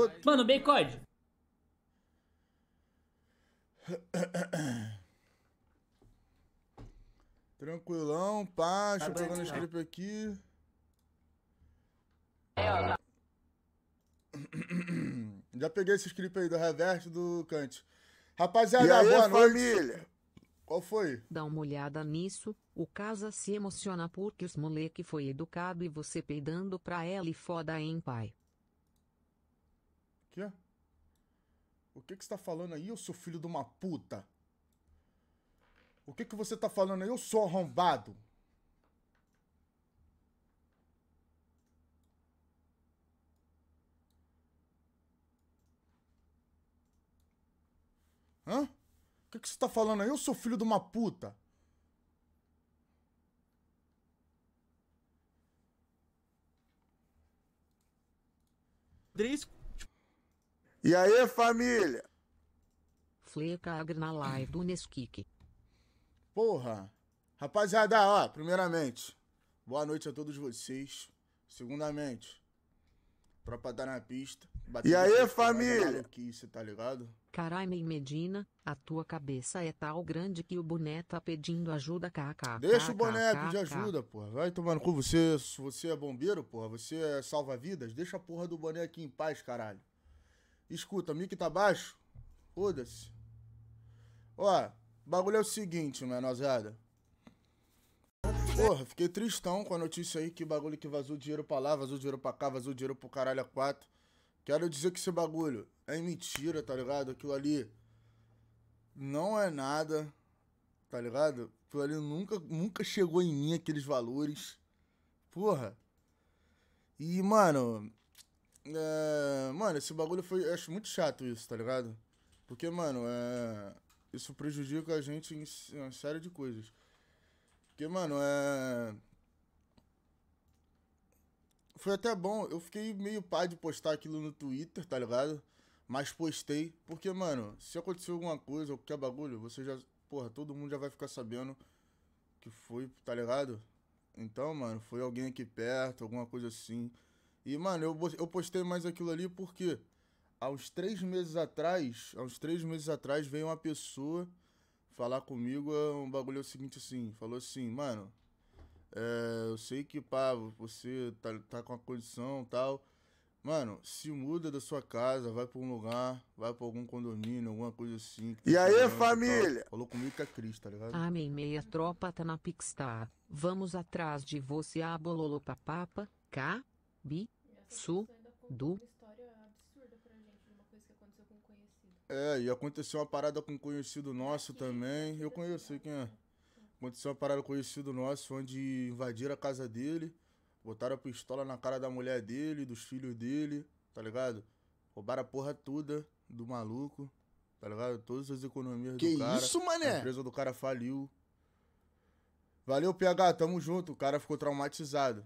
Vou... Mano, code. Tranquilão, pá. Deixa eu tá pegar no script aqui. Já peguei esse script aí do reverso do Kant. Rapaziada, aí, boa família? noite. Qual foi? Dá uma olhada nisso. O casa se emociona porque os moleque foi educado e você peidando pra ela e foda, hein, pai. Quê? O que que está falando aí, eu sou filho de uma puta? O que que você está falando aí? Eu sou arrombado. Hã? O que, que você tá falando aí? Eu sou filho de uma puta. Rodrigues e aí, família? Fleca na live do Nesquik. Porra! Rapaziada, ó, primeiramente, boa noite a todos vocês. Segundamente, tropa tá na pista. E aí, família? Isso, tá ligado? Caralho, Medina, a tua cabeça é tal grande que o boné tá pedindo ajuda, kkk. Deixa o boné pedir ajuda, porra. Vai tomando cu você. Se você é bombeiro, porra, você é salva-vidas, deixa a porra do boné aqui em paz, caralho. Escuta, mic tá baixo? Foda-se. Ó, o bagulho é o seguinte, menosada. Porra, fiquei tristão com a notícia aí que bagulho que vazou dinheiro pra lá, vazou dinheiro pra cá, vazou dinheiro pro caralho a quatro. Quero dizer que esse bagulho é mentira, tá ligado? Aquilo ali não é nada, tá ligado? Aquilo ali nunca, nunca chegou em mim aqueles valores. Porra. E, mano, é, mano, esse bagulho foi. Eu acho muito chato isso, tá ligado? Porque, mano, é, isso prejudica a gente em uma série de coisas. Porque, mano, é. Foi até bom, eu fiquei meio pá de postar aquilo no Twitter, tá ligado? Mas postei, porque, mano, se aconteceu alguma coisa ou qualquer bagulho, você já. Porra, todo mundo já vai ficar sabendo que foi, tá ligado? Então, mano, foi alguém aqui perto, alguma coisa assim. E, mano, eu, eu postei mais aquilo ali porque aos três meses atrás, uns três meses atrás, veio uma pessoa falar comigo um bagulho é o seguinte assim, falou assim, mano, é, eu sei que, pá, você tá, tá com a condição tal. Mano, se muda da sua casa, vai pra um lugar, vai pra algum condomínio, alguma coisa assim. e tá aí, falando, família? Falou comigo que é Cris, tá ligado? Amém, meia tropa tá na Pixar. Vamos atrás de você, abololo papapa, k, bi, Sul do. É, e aconteceu uma parada com um conhecido nosso é também. Eu conheço quem é. Aconteceu uma parada com um conhecido nosso, onde invadiram a casa dele, botaram a pistola na cara da mulher dele, dos filhos dele, tá ligado? Roubaram a porra toda do maluco, tá ligado? Todas as economias que do cara. Que isso, mané? A empresa do cara faliu. Valeu, PH, tamo junto. O cara ficou traumatizado.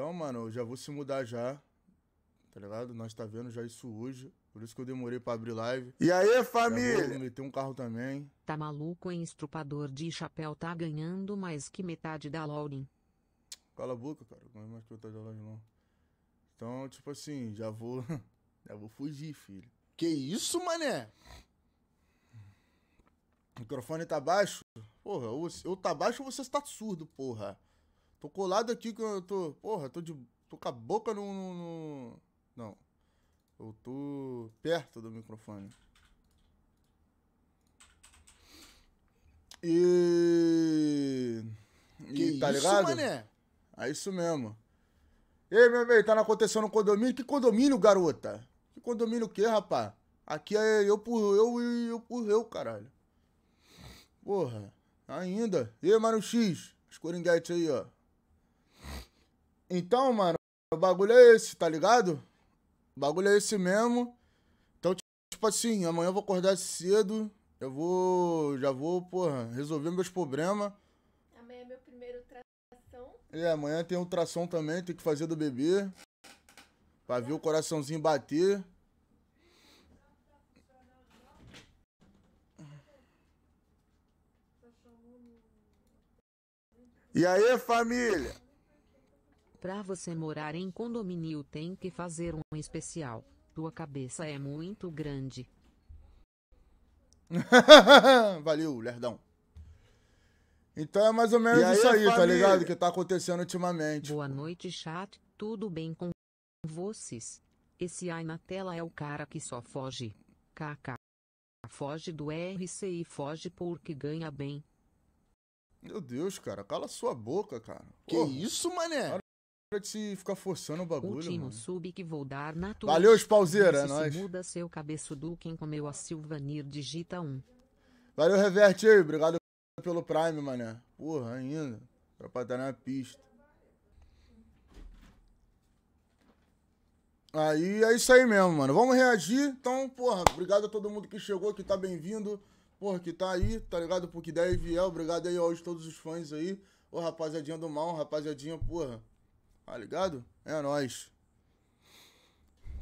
Então, mano, eu já vou se mudar já. Tá ligado? Nós tá vendo já isso hoje. Por isso que eu demorei pra abrir live. E aí, família? Tem um carro também. Tá maluco, hein? Estrupador de chapéu tá ganhando mais que metade da Lauren. Cala a boca, cara. Não é mais que metade da Lauren, não. Então, tipo assim, já vou. já vou fugir, filho. Que isso, mané? O microfone tá baixo? Porra, ou, tá baixo ou você tá surdo, porra. Tô colado aqui que eu tô. Porra, tô de. tô com a boca no. no, no... Não. Eu tô perto do microfone. E. e tá isso, ligado? Mané? É isso mesmo. Ei, meu bem, tá acontecendo no condomínio? Que condomínio, garota? Que condomínio o quê, rapá? Aqui é eu por eu e eu por eu, caralho. Porra, ainda. E aí, Mano X, as coringuetes aí, ó. Então, mano, o bagulho é esse, tá ligado? O bagulho é esse mesmo. Então, tipo assim, amanhã eu vou acordar cedo. Eu vou. Já vou, porra, resolver meus problemas. Amanhã é meu primeiro tração. É, amanhã tem um tração também, tem que fazer do bebê. Pra ver o coraçãozinho bater. E aí, família? Pra você morar em condomínio tem que fazer um especial. Tua cabeça é muito grande. Valeu, Lerdão. Então é mais ou menos aí, isso aí, tá família? tá ligado? Que tá acontecendo ultimamente. Boa noite, chat. Tudo bem com vocês? Esse aí na tela é o cara que só foge. KK. Foge do RCI, foge porque ganha bem. Meu Deus, cara, cala sua boca, cara. Que Porra. isso, mané? Para de ficar forçando o bagulho. Último mano. sub que vou dar na tua. Valeu, Spauzeira, é nóis. Se muda seu cabeçudo quem comeu a Silvanir digita um. Valeu, Reverte aí. Obrigado pelo Prime, mané. Porra, ainda. Pra estar na pista. Aí é isso aí mesmo, mano. Vamos reagir. Então, porra, obrigado a todo mundo que chegou, que tá bem-vindo. Porra, que tá aí, tá ligado? Porque e vier. Obrigado aí aos todos os fãs aí. Ô, rapaziadinha do mal, rapaziadinha, porra. Tá ligado? É nóis.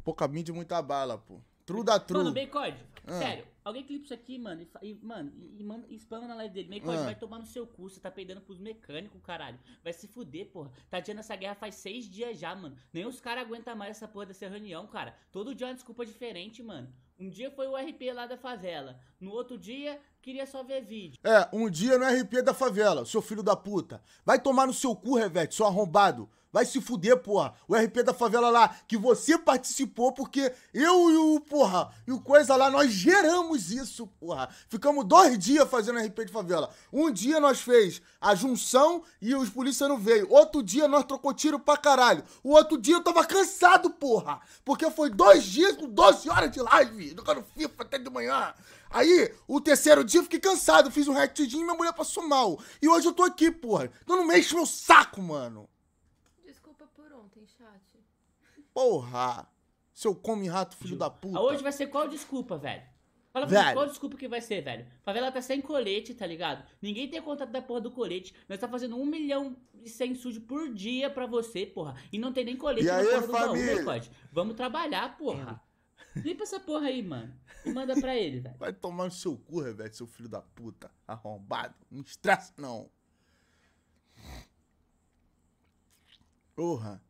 Pouca mídia de muita bala, pô. True da true. Mano, Bacode, ah. sério. Alguém clipa isso aqui, mano, e, mano, e, mano, e spama na live dele. Bacode, ah. vai tomar no seu cu, você tá peidando pros mecânicos, caralho. Vai se fuder, porra. Tá adiando essa guerra faz seis dias já, mano. Nem os caras aguentam mais essa porra dessa reunião, cara. Todo dia é uma desculpa diferente, mano. Um dia foi o RP lá da favela. No outro dia, queria só ver vídeo. É, um dia no RP da favela, seu filho da puta. Vai tomar no seu cu, Revete, seu arrombado. Vai se fuder, porra. O RP da favela lá, que você participou, porque eu e o, porra, e o coisa lá, nós geramos isso, porra. Ficamos dois dias fazendo RP de favela. Um dia nós fez a junção e os polícia não veio. Outro dia nós trocou tiro pra caralho. O outro dia eu tava cansado, porra. Porque foi dois dias com 12 horas de live, jogando FIFA até de manhã. Aí, o terceiro dia eu fiquei cansado, fiz um rectidinho e minha mulher passou mal. E hoje eu tô aqui, porra. Então não mexe meu saco, mano tem chat. Porra! Seu come rato, filho da puta. Hoje vai ser qual desculpa, velho? Fala velho. mim qual desculpa que vai ser, velho. Favela tá sem colete, tá ligado? Ninguém tem contato da porra do colete. Nós tá fazendo um milhão e cem sujos por dia pra você, porra. E não tem nem colete e na aí, porra do baú, né, Vamos trabalhar, porra. É. Limpa essa porra aí, mano. E manda pra ele, velho. Vai tomar no seu cu, velho, seu filho da puta. Arrombado. Não estressa, não. Porra.